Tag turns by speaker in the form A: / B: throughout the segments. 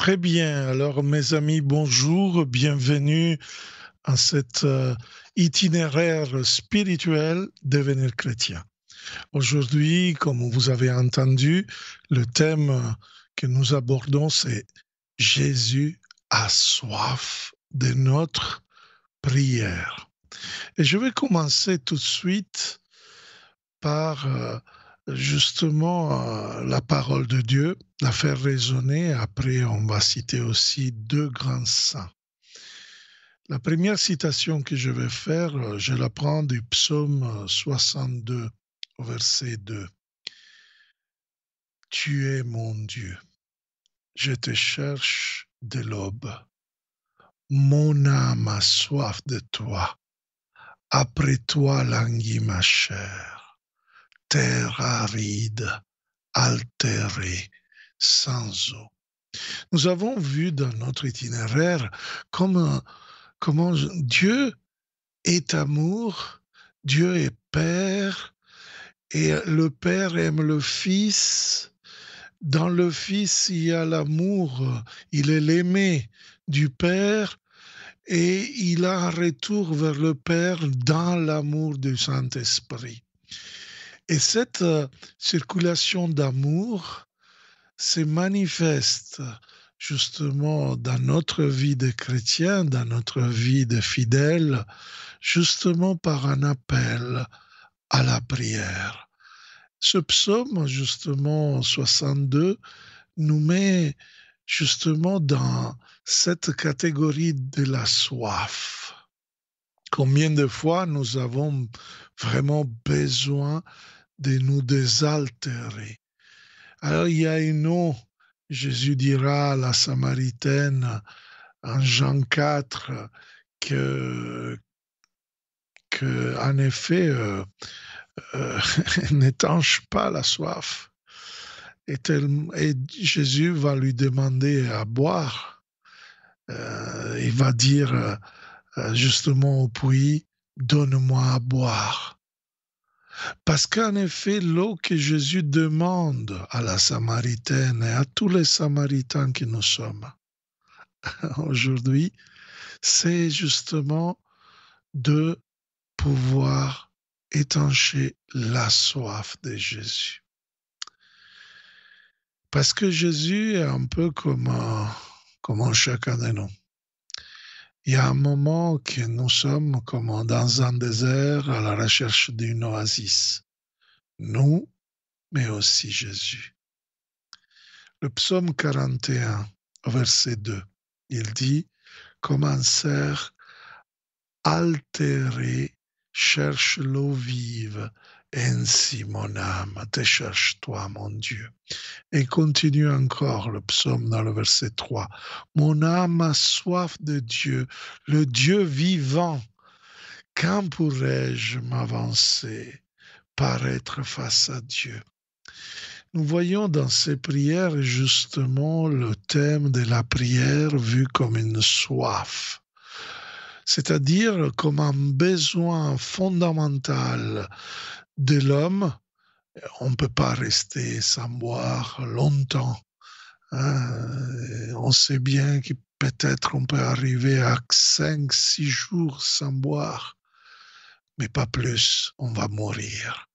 A: Très bien. Alors, mes amis, bonjour, bienvenue à cet euh, itinéraire spirituel devenir chrétien. Aujourd'hui, comme vous avez entendu, le thème que nous abordons, c'est Jésus a soif de notre prière. Et je vais commencer tout de suite par euh, justement euh, la parole de Dieu, la faire résonner. Après, on va citer aussi deux grands saints. La première citation que je vais faire, euh, je la prends du psaume 62, euh, verset 2. Tu es mon Dieu, je te cherche de l'aube. Mon âme a soif de toi, après toi languit ma chair terre aride, altérée, sans eau. Nous avons vu dans notre itinéraire comment, Dieu est amour, Dieu est Père, et le Père aime le Fils. Dans le Fils, il y a l'amour, il est l'aimé du Père, et il a un retour vers le Père dans l'amour du Saint-Esprit. Et cette euh, circulation d'amour se manifeste justement dans notre vie de chrétien, dans notre vie de fidèle, justement par un appel à la prière. Ce psaume, justement 62, nous met justement dans cette catégorie de la soif. Combien de fois nous avons vraiment besoin de nous désaltérer. Alors il y a une eau, Jésus dira à la Samaritaine en Jean 4 que, que en effet, euh, euh, n'étanche pas la soif. Et, Jésus va lui demander à boire. Euh, il va dire justement au puits, donne-moi à boire. Parce qu'en effet, l'eau que Jésus demande à la Samaritaine et à tous les Samaritains que nous sommes aujourd'hui, c'est justement de pouvoir étancher la soif de Jésus. Parce que Jésus est un peu comme, comme chacun de nous il y a un moment que nous sommes comme dans un désert à la recherche d'une oasis. Nous, mais aussi Jésus. Le psaume 41, verset 2, il dit Comme un cerf altéré cherche l'eau vive ainsi, mon âme, décharge toi mon Dieu. Et continue encore le psaume dans le verset 3. Mon âme a soif de Dieu, le Dieu vivant. Quand pourrais-je m'avancer, paraître face à Dieu Nous voyons dans ces prières justement le thème de la prière vu comme une soif c'est-à-dire comme un besoin fondamental de l'homme, on ne peut pas rester sans boire longtemps. Hein. Euh, on sait bien que peut-être on peut arriver à 5-6 jours sans boire, mais pas plus, on va mourir.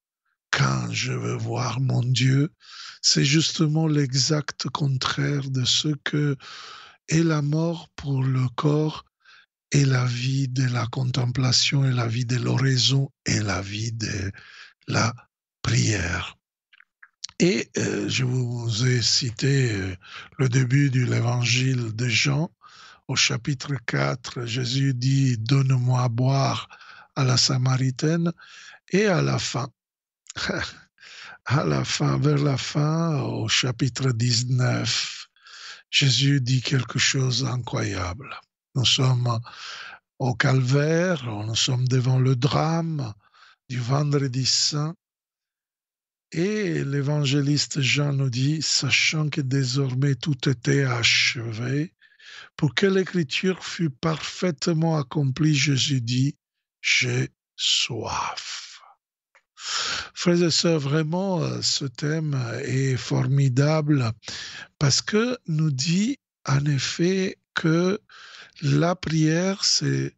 A: Quand je veux voir mon Dieu, c'est justement l'exact contraire de ce que est la mort pour le corps et la vie de la contemplation et la vie de l'oraison et la vie de la prière. Et euh, je vous ai cité euh, le début de l'évangile de Jean. Au chapitre 4, Jésus dit Donne-moi à boire à la Samaritaine. Et à la fin, à la fin, vers la fin, au chapitre 19, Jésus dit quelque chose d'incroyable. Nous sommes au calvaire, nous sommes devant le drame, du vendredi saint. Et l'évangéliste Jean nous dit, sachant que désormais tout était achevé, pour que l'écriture fût parfaitement accomplie, Jésus dit, j'ai soif. Frères et sœurs, vraiment, euh, ce thème est formidable parce que nous dit en effet que la prière, c'est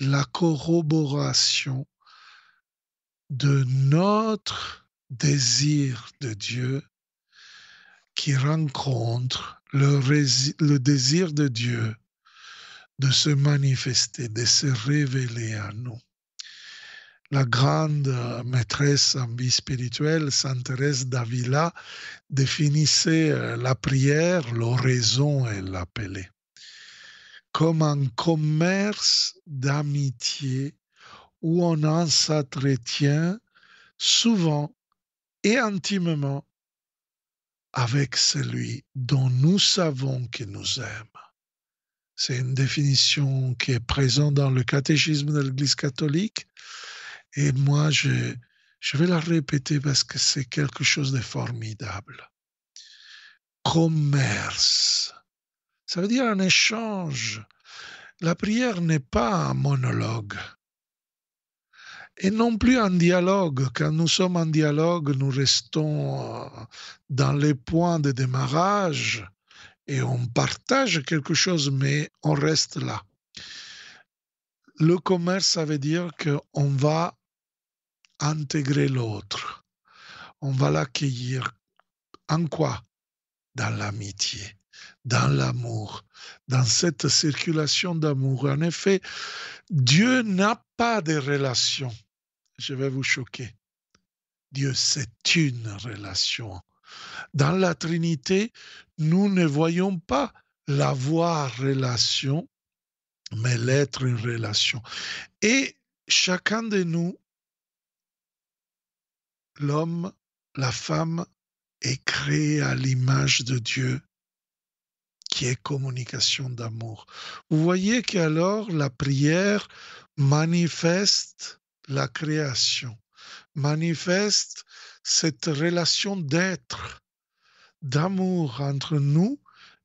A: la corroboration de notre désir de Dieu qui rencontre le, désir de Dieu de se manifester, de se révéler à nous. La grande maîtresse en vie spirituelle, Sainte Thérèse d'Avila, définissait euh, la prière, l'oraison, elle l'appelait, comme un commerce d'amitié où on en s'entretient souvent et intimement avec celui dont nous savons qu'il nous aime. C'est une définition qui est présente dans le catéchisme de l'Église catholique et moi je, je vais la répéter parce que c'est quelque chose de formidable. Commerce, ça veut dire un échange. La prière n'est pas un monologue et non plus en dialogue. Quand nous sommes en dialogue, nous restons euh, dans les points de démarrage et on partage quelque chose, mais on reste là. Le commerce, ça veut dire qu'on va intégrer l'autre. On va l'accueillir. En quoi Dans l'amitié, dans l'amour, dans cette circulation d'amour. En effet, Dieu n'a pas de relation. Je vais vous choquer. Dieu, c'est une relation. Dans la Trinité, nous ne voyons pas l'avoir relation, mais l'être une relation. Et chacun de nous, l'homme, la femme, est créé à l'image de Dieu qui est communication d'amour. Vous voyez qu'alors la prière manifeste la création, manifeste cette relation d'être, d'amour entre nous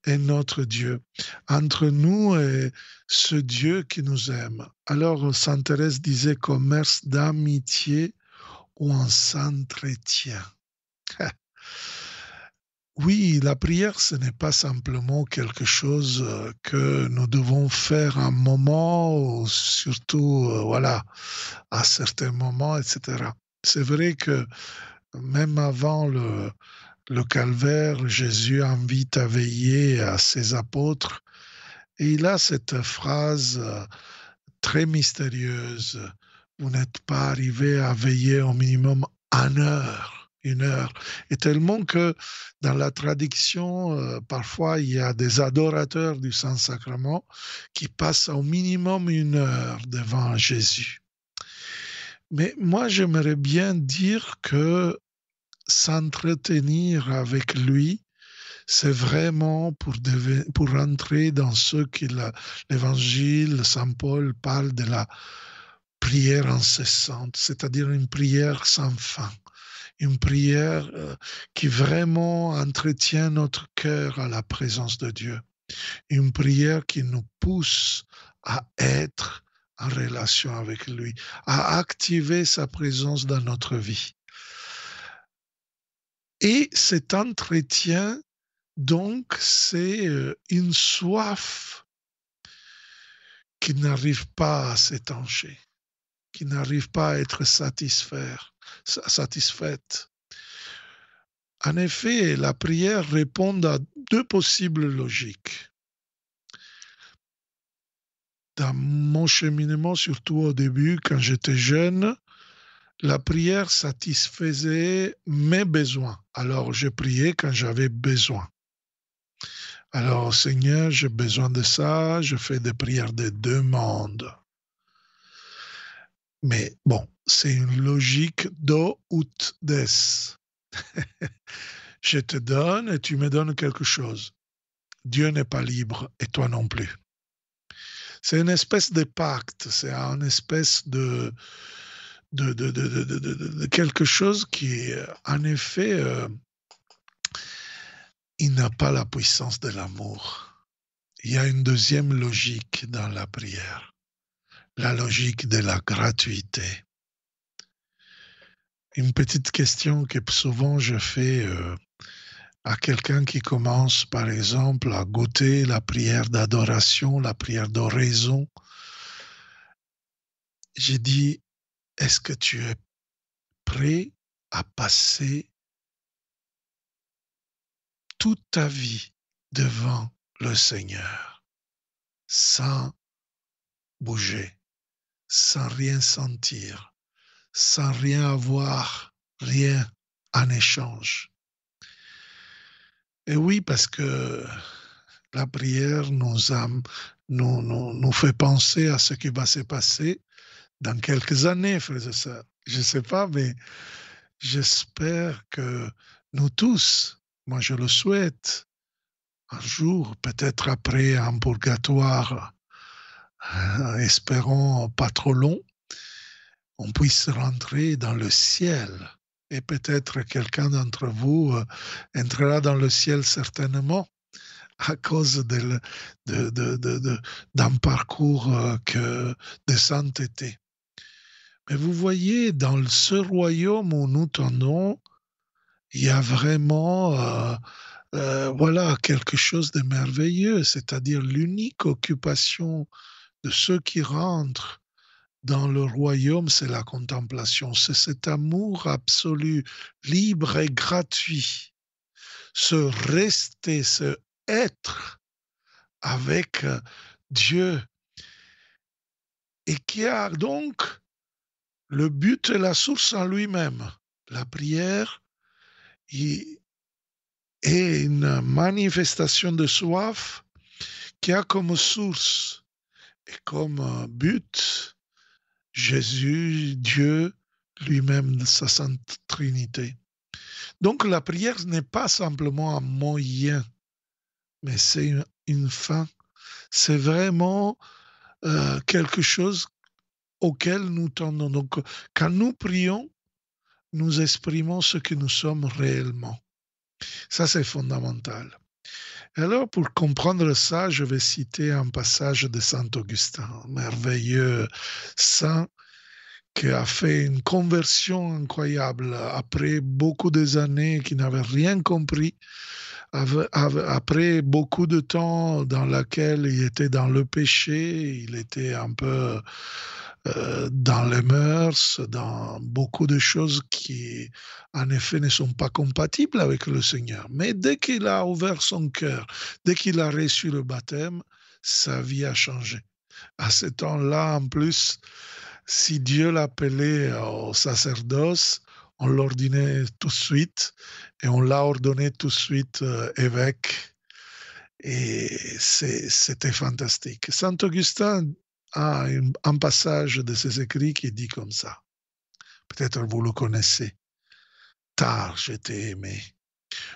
A: et notre Dieu, entre nous et ce Dieu qui nous aime. Alors sainte Thérèse disait commerce d'amitié ou on s'entretient. Oui, la prière, ce n'est pas simplement quelque chose euh, que nous devons faire un moment, surtout, euh, voilà, à certains moments, etc. C'est vrai que même avant le, calvaire, Jésus invite à veiller à ses apôtres. Et il a cette phrase euh, très mystérieuse. Vous n'êtes pas arrivé à veiller au minimum une heure une heure. Et tellement que dans la tradition euh, parfois, il y a des adorateurs du Saint-Sacrement qui passent au minimum une heure devant Jésus. Mais moi, j'aimerais bien dire que s'entretenir avec lui, c'est vraiment pour, pour entrer dans ce que l'évangile, Saint Paul parle de la prière incessante, c'est-à-dire une prière sans fin une prière euh, qui vraiment entretient notre cœur à la présence de Dieu. Une prière qui nous pousse à être en relation avec lui, à activer sa présence dans notre vie. Et cet entretien, donc, c'est euh, une soif qui n'arrive pas à s'étancher, qui n'arrive pas à être satisfaire satisfaite. En effet, la prière répond à deux possibles logiques. Dans mon cheminement, surtout au début, quand j'étais jeune, la prière satisfaisait mes besoins. Alors, je priais quand j'avais besoin. Alors, Seigneur, j'ai besoin de ça, je fais des prières de demande. Mais bon, c'est une logique do ut des. Je te donne et tu me donnes quelque chose. Dieu n'est pas libre et toi non plus. C'est une espèce de pacte, c'est une espèce de, de, quelque chose qui, euh, en effet, euh, il n'a pas la puissance de l'amour. Il y a une deuxième logique dans la prière, la logique de la gratuité une petite question que souvent je fais euh, à quelqu'un qui commence, par exemple, à goûter la prière d'adoration, la prière d'oraison. J'ai dit, est-ce que tu es prêt à passer toute ta vie devant le Seigneur sans bouger, sans rien sentir, sans rien avoir, rien en échange. Et oui, parce que la prière nous, nous, fait penser à ce qui va se passer dans quelques années, frères et Je ne sais pas, mais j'espère que nous tous, moi je le souhaite, un jour, peut-être après un purgatoire, hein, espérons pas trop long, on puisse rentrer dans le ciel. Et peut-être quelqu'un d'entre vous euh, entrera dans le ciel certainement à cause d'un de, de, parcours euh, que de sainteté. Mais vous voyez, dans ce royaume où nous tenons, il y a vraiment euh, voilà, quelque chose de merveilleux, c'est-à-dire l'unique occupation de ceux qui rentrent dans le royaume, c'est la contemplation, c'est cet amour absolu, libre et gratuit. Se rester, ce être avec euh, Dieu et qui a donc le but et la source en lui-même. La prière est une manifestation de soif qui a comme source et comme euh, but Jésus, Dieu, lui-même, sa Sainte Trinité. Donc la prière n'est pas simplement un moyen, mais c'est une, fin. C'est vraiment euh, quelque chose auquel nous tendons. Donc quand nous prions, nous exprimons ce que nous sommes réellement. Ça, c'est fondamental. Alors, pour comprendre ça, je vais citer un passage de Saint Augustin, merveilleux saint qui a fait une conversion incroyable après beaucoup d'années années qui n'avait rien compris, après beaucoup de temps dans laquelle il était dans le péché, il était un peu euh, dans les mœurs, dans beaucoup de choses qui, en effet, ne sont pas compatibles avec le Seigneur. Mais dès qu'il a ouvert son cœur, dès qu'il a reçu le baptême, sa vie a changé. À ce temps-là, en plus, si Dieu l'appelait au sacerdoce, on l'ordonnait tout de suite et on l'a ordonné tout de suite euh, évêque. Et c'était fantastique. Saint Augustin un, passage de ses écrits qui dit comme ça. Peut-être vous le connaissez. Tard, j'étais aimé.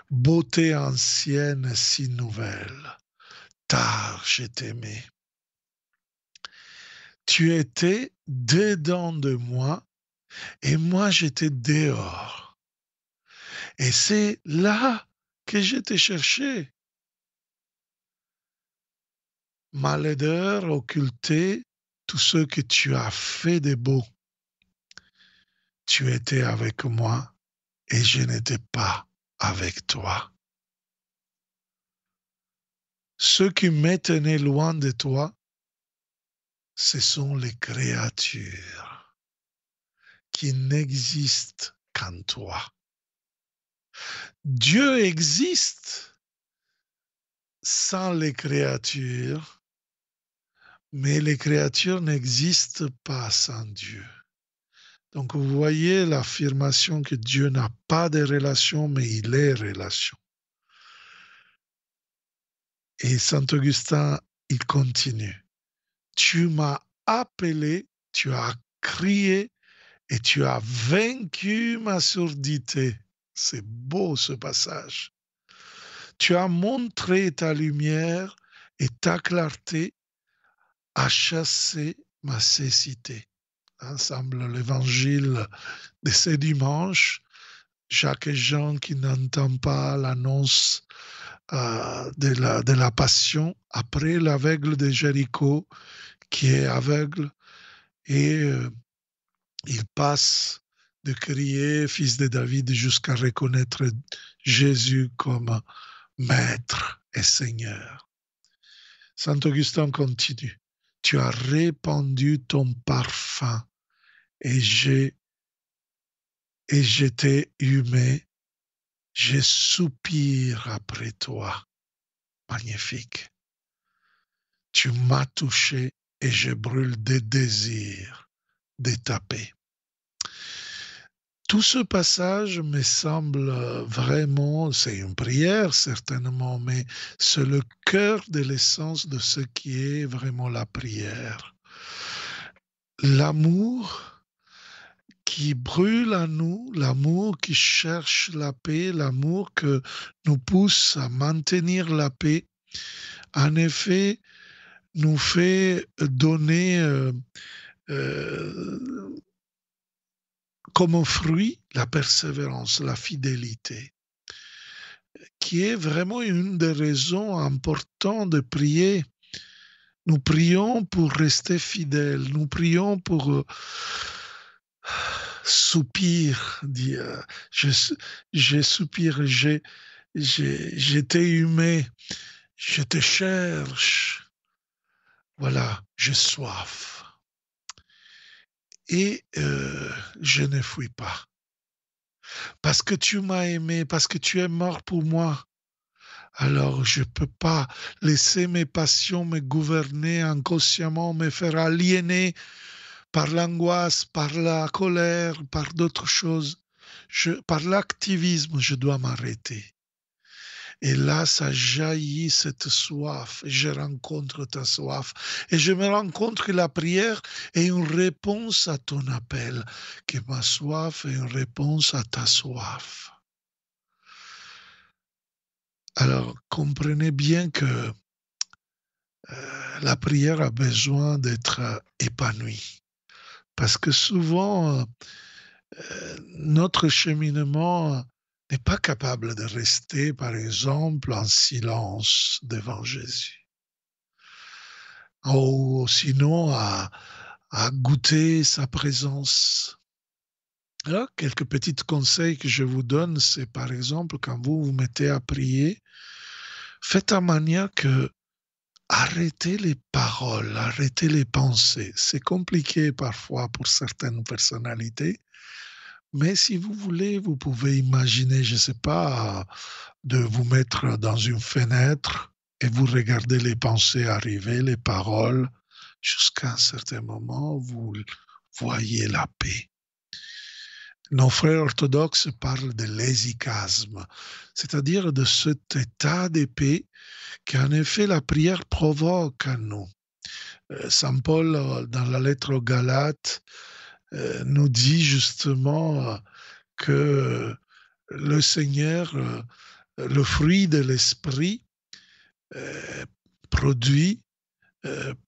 A: Beauté ancienne, si nouvelle. Tard, j'étais aimé. Tu étais dedans de moi et moi j'étais dehors. Et c'est là que j'étais cherché malheur occulté, tout ce que tu as fait de beau. Tu étais avec moi et je n'étais pas avec toi. Ceux qui m'étonnaient loin de toi, ce sont les créatures qui n'existent qu'en toi. Dieu existe sans les créatures mais les créatures n'existent pas sans Dieu. Donc vous voyez l'affirmation que Dieu n'a pas de relation, mais il est relation. Et Saint Augustin, il continue. Tu m'as appelé, tu as crié et tu as vaincu ma surdité. C'est beau ce passage. Tu as montré ta lumière et ta clarté à chasser ma cécité. Ensemble, l'évangile de ce dimanche. Jacques et Jean qui n'entendent pas l'annonce euh, de, la, passion après l'aveugle de Jéricho qui est aveugle et euh, il passe de crier fils de David jusqu'à reconnaître Jésus comme maître et Seigneur. Saint Augustin continue tu as répandu ton parfum et j'ai et j'étais humé, J'ai soupire après toi. Magnifique. Tu m'as touché et je brûle des désirs de taper. Tout ce passage me semble euh, vraiment, c'est une prière certainement, mais c'est le cœur de l'essence de ce qui est vraiment la prière. L'amour qui brûle en nous, l'amour qui cherche la paix, l'amour que nous pousse à maintenir la paix, en effet, nous fait donner... Euh, euh, comme fruit la persévérance, la fidélité, qui est vraiment une des raisons importantes de prier. Nous prions pour rester fidèles, nous prions pour euh, soupir, dire, j'ai soupiré, j'ai, j'étais humé, je te cherche. Voilà, j'ai soif et euh, je ne fuis pas. Parce que tu m'as aimé, parce que tu es mort pour moi. Alors je ne peux pas laisser mes passions me gouverner inconsciemment, me faire aliéner par l'angoisse, par la colère, par d'autres choses. par l'activisme, je dois m'arrêter. Et là, ça jaillit cette soif. Je rencontre ta soif. Et je me rends compte que la prière est une réponse à ton appel, que ma soif est une réponse à ta soif. Alors, comprenez bien que euh, la prière a besoin d'être épanouie. Parce que souvent, euh, notre cheminement n'est pas capable de rester, par exemple, en silence devant Jésus. Ou sinon à, goûter sa présence. quelques petits conseils que je vous donne, c'est par exemple quand vous vous mettez à prier, faites en manière que arrêtez les paroles, arrêtez les pensées. C'est compliqué parfois pour certaines personnalités, mais si vous voulez, vous pouvez imaginer, je ne sais pas, de vous mettre dans une fenêtre et vous regarder les pensées arriver, les paroles, jusqu'à un certain moment, vous voyez la paix. Nos frères orthodoxes parlent de l'hésychasme, c'est-à-dire de cet état de paix qu'en effet la prière provoque en nous. Euh, Saint Paul, euh, dans la lettre aux Galates, euh, nous dit justement que le Seigneur, euh, le fruit de l'esprit, euh, produit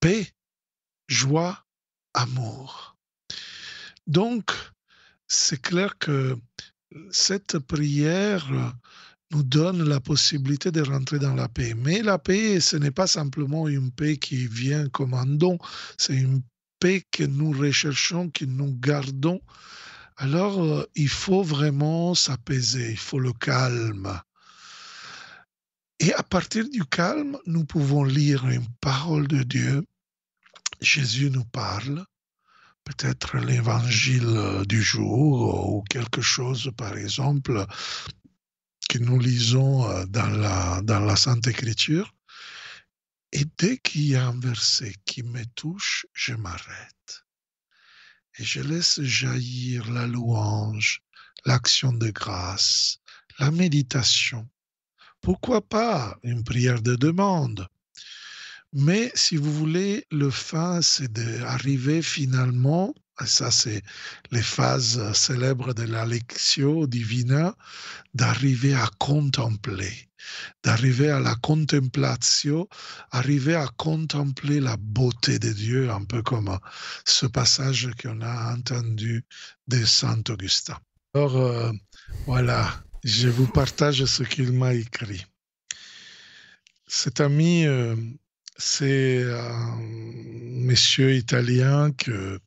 A: paix, joie, amour. Donc, c'est clair que cette prière nous donne la possibilité de rentrer dans la paix. Mais la paix, ce n'est pas simplement une paix qui vient comme un don, c'est une que nous recherchons, que nous gardons, alors euh, il faut vraiment s'apaiser, il faut le calme. Et à partir du calme, nous pouvons lire une parole de Dieu. Jésus nous parle, peut-être l'évangile euh, du jour euh, ou quelque chose, par exemple, que nous lisons dans la, dans la Sainte Écriture. Et dès qu'il y a un verset qui me touche, je m'arrête. Et je laisse jaillir la louange, l'action de grâce, la méditation. Pourquoi pas une prière de demande Mais si vous voulez, le fin, c'est d'arriver finalement et ça c'est les phases euh, célèbres de la divina, d'arriver à contempler, d'arriver à la contemplation, arriver à contempler la beauté de Dieu, un peu comme euh, ce passage qu'on a entendu de Saint Augustin. Alors euh, voilà, je vous partage ce qu'il m'a écrit. Cet ami, c'est un monsieur italien que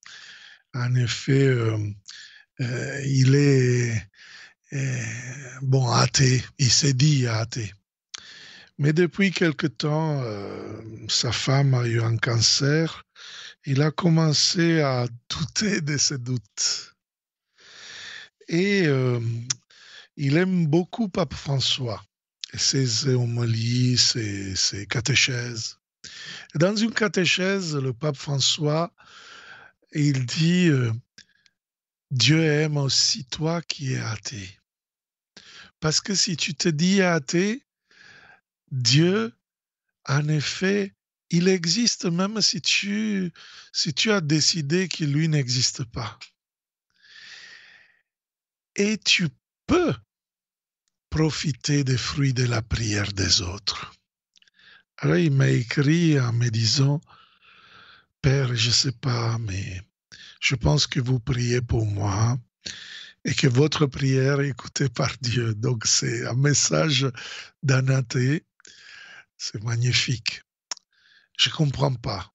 A: en effet, euh, euh, il est, euh, bon, athée, il s'est dit athée. Mais depuis quelque temps, sa femme a eu un cancer. Il a commencé à douter de ses doutes. Et il aime beaucoup Pape François, ses homélies, ses, ses catéchèses. Dans une catéchèse, le pape François et il dit, euh, Dieu aime aussi toi qui es athée. Parce que si tu te dis athée, Dieu, en effet, il existe même si tu, si tu as décidé qu'il lui n'existe pas. Et tu peux profiter des fruits de la prière des autres. Alors il m'a écrit en me disant, Père, je ne sais pas, mais je pense que vous priez pour moi et que votre prière est écoutée par Dieu. Donc c'est un message d'un C'est magnifique. Je ne comprends pas.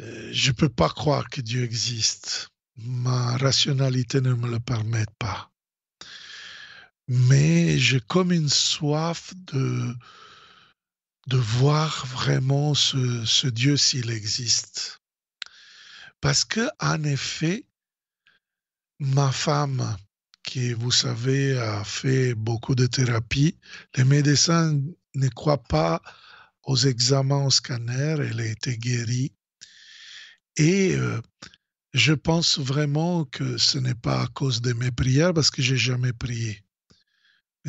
A: Euh, je ne peux pas croire que Dieu existe. Ma rationalité ne me le permet pas. Mais j'ai comme une soif de, de voir vraiment ce, Dieu s'il existe. Parce que, en effet, ma femme, qui, vous savez, a fait beaucoup de thérapie, les médecins ne croient pas aux examens aux scanner, elle a été guérie. Et euh, je pense vraiment que ce n'est pas à cause de mes prières, parce que j'ai jamais prié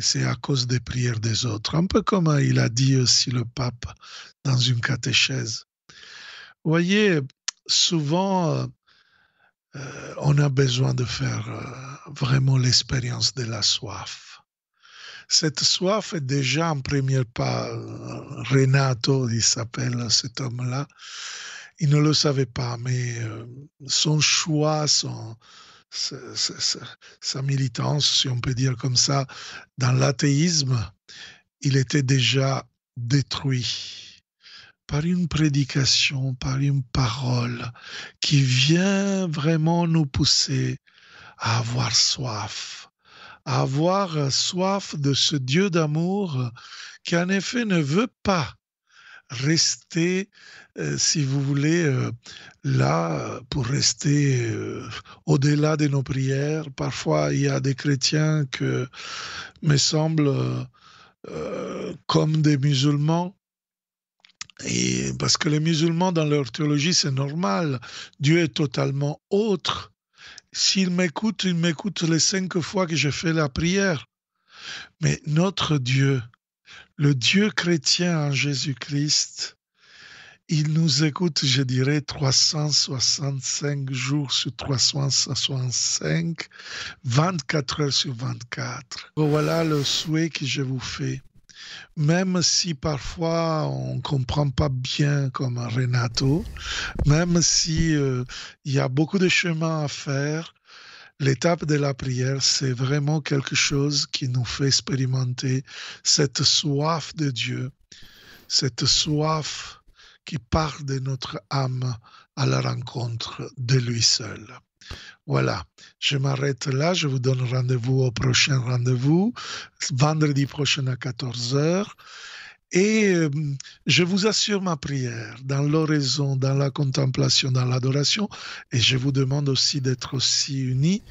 A: c'est à cause des prières des autres. Un peu comme il a dit aussi le pape dans une catéchèse. Vous voyez, souvent, euh, on a besoin de faire euh, vraiment l'expérience de la soif. Cette soif est déjà en premier pas. Euh, Renato, il s'appelle cet homme-là, il ne le savait pas, mais son choix, son, sa, militance, si on peut dire comme ça, dans l'athéisme, il était déjà détruit par une prédication, par une parole qui vient vraiment nous pousser à avoir soif, à avoir soif de ce Dieu d'amour qui en effet ne veut pas rester, euh, si vous voulez, euh, là, pour rester euh, au-delà de nos prières. Parfois, il y a des chrétiens que, me semblent comme des musulmans, et parce que les musulmans, dans leur théologie, c'est normal. Dieu est totalement autre. S'il m'écoute, il m'écoute les cinq fois que je fais la prière. Mais notre Dieu, le Dieu chrétien en Jésus-Christ, il nous écoute, je dirais, 365 jours sur 365, 24 heures sur 24. Voilà le souhait que je vous fais. Même si parfois on ne comprend pas bien comme Renato, même si euh, il y a beaucoup de chemin à faire, l'étape de la prière, c'est vraiment quelque chose qui nous fait expérimenter cette soif de Dieu, cette soif qui part de notre âme à la rencontre de lui seul. Voilà, je m'arrête là, je vous donne rendez-vous au prochain rendez-vous, vendredi prochain à 14h. Et euh, je vous assure ma prière dans l'oraison, dans la contemplation, dans l'adoration. Et je vous demande aussi d'être aussi unis,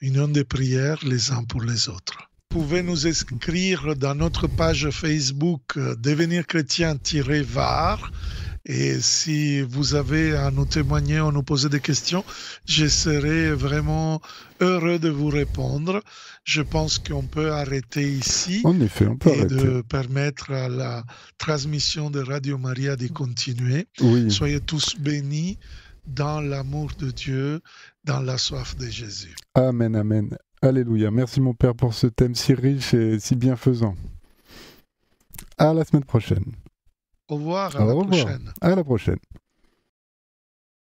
A: union de prières les uns pour les autres. Vous pouvez nous écrire dans notre page Facebook euh, Devenir chrétien-var et si vous avez à nous témoigner ou nous poser des questions, je serai vraiment heureux de vous répondre. Je pense qu'on peut arrêter ici. En effet, on peut et de permettre à la transmission de Radio Maria de continuer. Soyez tous bénis dans l'amour de Dieu, dans la soif de Jésus. Amen, amen. Alléluia. Merci mon Père pour ce thème si riche et si bienfaisant. À la semaine prochaine. Au revoir, à, à la revoir. prochaine. À la prochaine.